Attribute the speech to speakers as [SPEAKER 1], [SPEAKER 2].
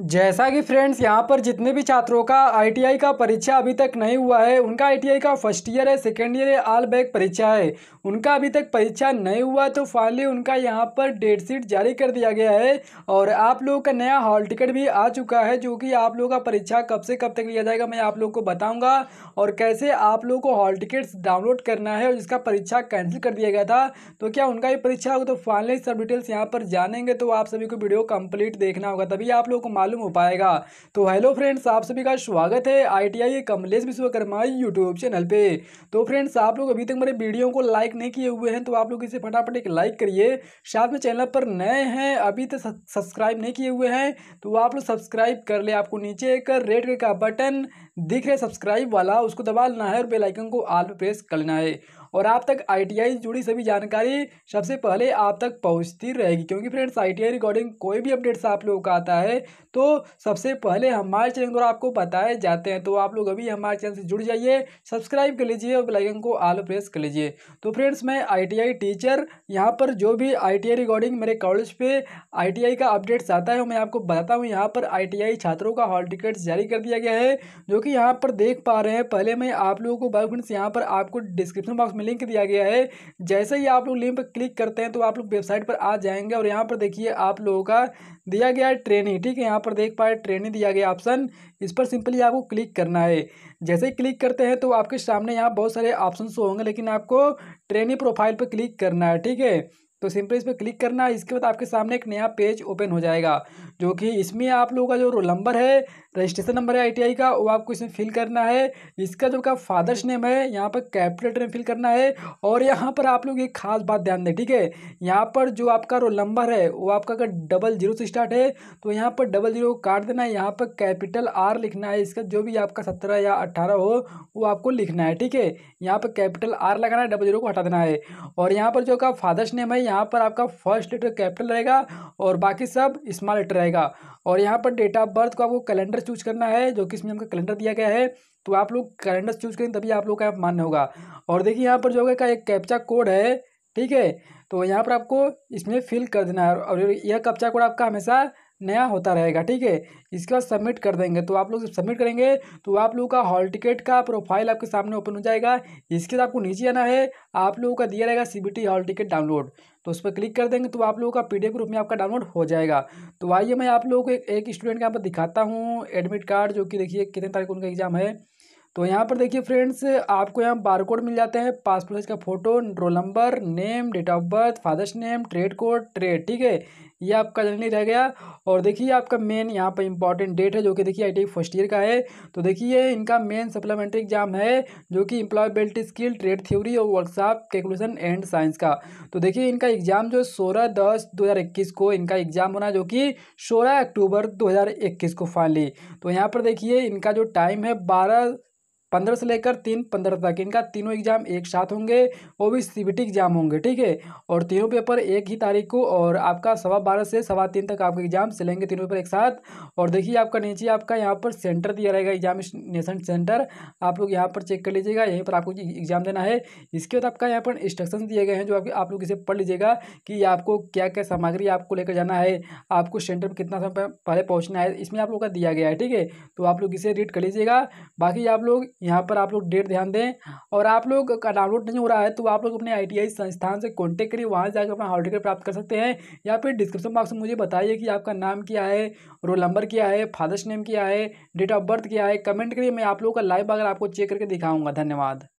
[SPEAKER 1] जैसा कि फ्रेंड्स यहाँ पर जितने भी छात्रों का आईटीआई का परीक्षा अभी तक नहीं हुआ है उनका आईटीआई का फर्स्ट ईयर है सेकेंड ईयर है आल बैक परीक्षा है उनका अभी तक परीक्षा नहीं हुआ तो फाइनली उनका यहाँ पर डेट शीट जारी कर दिया गया है और आप लोगों का नया हॉल टिकट भी आ चुका है जो कि आप लोगों का परीक्षा कब से कब तक लिया जाएगा मैं आप लोग को बताऊँगा और कैसे आप लोगों को हॉल टिकट्स डाउनलोड करना है और जिसका परीक्षा कैंसिल कर दिया गया था तो क्या उनका भी परीक्षा होगा तो फाइनली सब डिटेल्स यहाँ पर जानेंगे तो आप सभी को वीडियो कम्प्लीट देखना होगा तभी आप लोग को मालूम हो पाएगा तो हेलो फ्रेंड्स आप सभी का स्वागत है I T I Kamlesh Vishwakarma YouTube channel पे तो फ्रेंड्स आप लोग अभी तक मेरे वीडियो को लाइक नहीं किए हुए हैं तो आप लोग इसे फटाफट एक लाइक करिए साथ में चैनल पर नए हैं अभी तक सब्सक्राइब नहीं किए हुए हैं तो आप लोग सब्सक्राइब कर ले आपको नीचे एक रेड का बटन दिख रहे सब्सक्राइब वाला उसको दबा लेना है और बेलाइकन को आल प्रेस कर लेना है और आप तक आईटीआई से जुड़ी सभी जानकारी सबसे पहले आप तक पहुंचती रहेगी क्योंकि फ्रेंड्स आईटीआई रिगार्डिंग कोई भी अपडेट्स आप लोगों का आता है तो सबसे पहले हमारे चैनल द्वारा आपको बताए जाते हैं तो आप लोग अभी हमारे चैनल से जुड़ जाइए सब्सक्राइब कर लीजिए और बेलाइकन को आलो प्रेस कर लीजिए तो फ्रेंड्स मैं आई टीचर यहाँ पर जो भी आई रिकॉर्डिंग मेरे कॉलेज पर आई का अपडेट्स आता है मैं आपको बताता हूँ यहाँ पर आई छात्रों का हॉल टिकट जारी कर दिया गया है जो कि यहाँ पर देख पा रहे हैं पहले मैं आप लोगों को बाय फ्रेंड्स यहाँ पर आपको डिस्क्रिप्शन बॉक्स लिंक दिया गया है जैसे ही आप लोग लिंक पर क्लिक करते हैं तो आप लोग वेबसाइट पर आ जाएंगे और यहाँ पर देखिए आप लोगों का दिया गया है ट्रेनिंग ठीक है यहाँ पर देख पाए ट्रेनिंग दिया गया ऑप्शन इस पर सिंपली आपको क्लिक करना है जैसे ही क्लिक करते हैं तो आपके सामने यहाँ बहुत सारे ऑप्शन होंगे लेकिन आपको ट्रेनिंग प्रोफाइल पर क्लिक करना है ठीक है तो सिंपली इस पर क्लिक करना इसके बाद आपके सामने एक नया पेज ओपन हो जाएगा जो कि इसमें आप लोगों का जो रोल नंबर है रजिस्ट्रेशन नंबर है आईटीआई का वो आपको इसमें फिल करना है इसका जो का फादर्स नेम है यहाँ पर कैपिटल में फिल करना है और यहाँ पर आप लोग एक खास बात ध्यान दें ठीक है यहाँ पर जो आपका रोल नंबर है वो आपका अगर डबल जीरो से स्टार्ट है तो यहाँ पर डबल जीरो काट देना है यहाँ पर कैपिटल आर लिखना है इसका जो भी आपका सत्रह या अट्ठारह हो वो आपको लिखना है ठीक है यहाँ पर कैपिटल आर लगाना है डबल जीरो को हटा देना है और यहाँ पर जो का फादर्स नेम है यहाँ पर आपका फर्स्ट लेटर कैपिटल रहेगा और बाकी सब स्मॉल लेटर रहेगा और यहाँ पर डेट ऑफ बर्थ को आपको कैलेंडर चूज करना है जो कि इसमें हमका कैलेंडर दिया गया है तो आप लोग कैलेंडर चूज करें तभी आप लोग का मान्य होगा और देखिए यहाँ पर जो होगा का एक कैप्चा कोड है ठीक है तो यहाँ पर आपको इसमें फिल कर देना है और यह कैप्चा कोड आपका हमेशा नया होता रहेगा ठीक है इसके बाद सबमिट कर देंगे तो आप लोग जब सबमिट करेंगे तो आप लोगों का हॉल टिकट का प्रोफाइल आपके सामने ओपन हो जाएगा इसके बाद आपको नीचे आना है आप लोगों का दिया रहेगा सीबीटी हॉल टिकट डाउनलोड तो उस पर क्लिक कर देंगे तो आप लोगों का पी डी रूप में आपका डाउनलोड हो जाएगा तो आइए मैं आप लोगों को एक, एक स्टूडेंट का यहाँ पर दिखाता हूँ एडमिट कार्ड जो कि देखिए कितने तारीख उनका एग्जाम है तो यहाँ पर देखिए फ्रेंड्स आपको यहाँ बार कोड मिल जाते हैं पासपोर्ट साइज का photo roll number name date of birth father's name trade code trade ठीक है ये आपका जल्दी रह गया और देखिए आपका मेन यहाँ पर इंपॉर्टेंट डेट है जो कि देखिए आई फर्स्ट ईयर का है तो देखिए इनका मेन सप्लीमेंट्री एग्जाम है जो कि इंप्लॉयबिलिटी स्किल ट्रेड थ्योरी और वर्कशॉप कैलकुलेशन एंड साइंस का तो देखिए इनका एग्जाम जो है सोलह दस दो को इनका एग्जाम होना जो कि सोलह अक्टूबर दो को फाइनली तो यहाँ पर देखिए इनका जो टाइम है बारह पंद्रह से लेकर तीन पंद्रह तक इनका तीनों एग्जाम एक साथ होंगे वो भी सी एग्जाम होंगे ठीक है और तीनों पेपर एक ही तारीख को और आपका सवा बारह से सवा तीन तक आपका एग्जाम चलेंगे तीनों पेपर एक साथ और देखिए आपका नीचे आपका यहाँ पर सेंटर दिया रहेगा एग्जामिनेशन सेंटर आप लोग यहाँ पर चेक कर लीजिएगा यहीं पर आपको एग्जाम देना है इसके बाद आपका यहाँ पर इंस्ट्रक्शन दिए गए हैं जो आप, आप लोग इसे पढ़ लीजिएगा कि आपको क्या क्या सामग्री आपको लेकर जाना है आपको सेंटर में कितना समय पहले पहुँचना है इसमें आप लोग का दिया गया है ठीक है तो आप लोग इसे रीड कर लीजिएगा बाकी आप लोग यहाँ पर आप लोग डेट ध्यान दें और आप लोग का डाउनलोड नहीं हो रहा है तो आप लोग अपने आई संस्थान से कॉन्टेक्ट करिए वहाँ जाकर अपना हॉल टिकट प्राप्त कर सकते हैं या फिर डिस्क्रिप्शन बॉक्स में मुझे बताइए कि आपका नाम क्या है रोल नंबर क्या है फादर्स नेम क्या है डेट ऑफ बर्थ क्या है कमेंट करिए मैं आप लोगों का लाइव अगर आपको चेक करके दिखाऊँगा धन्यवाद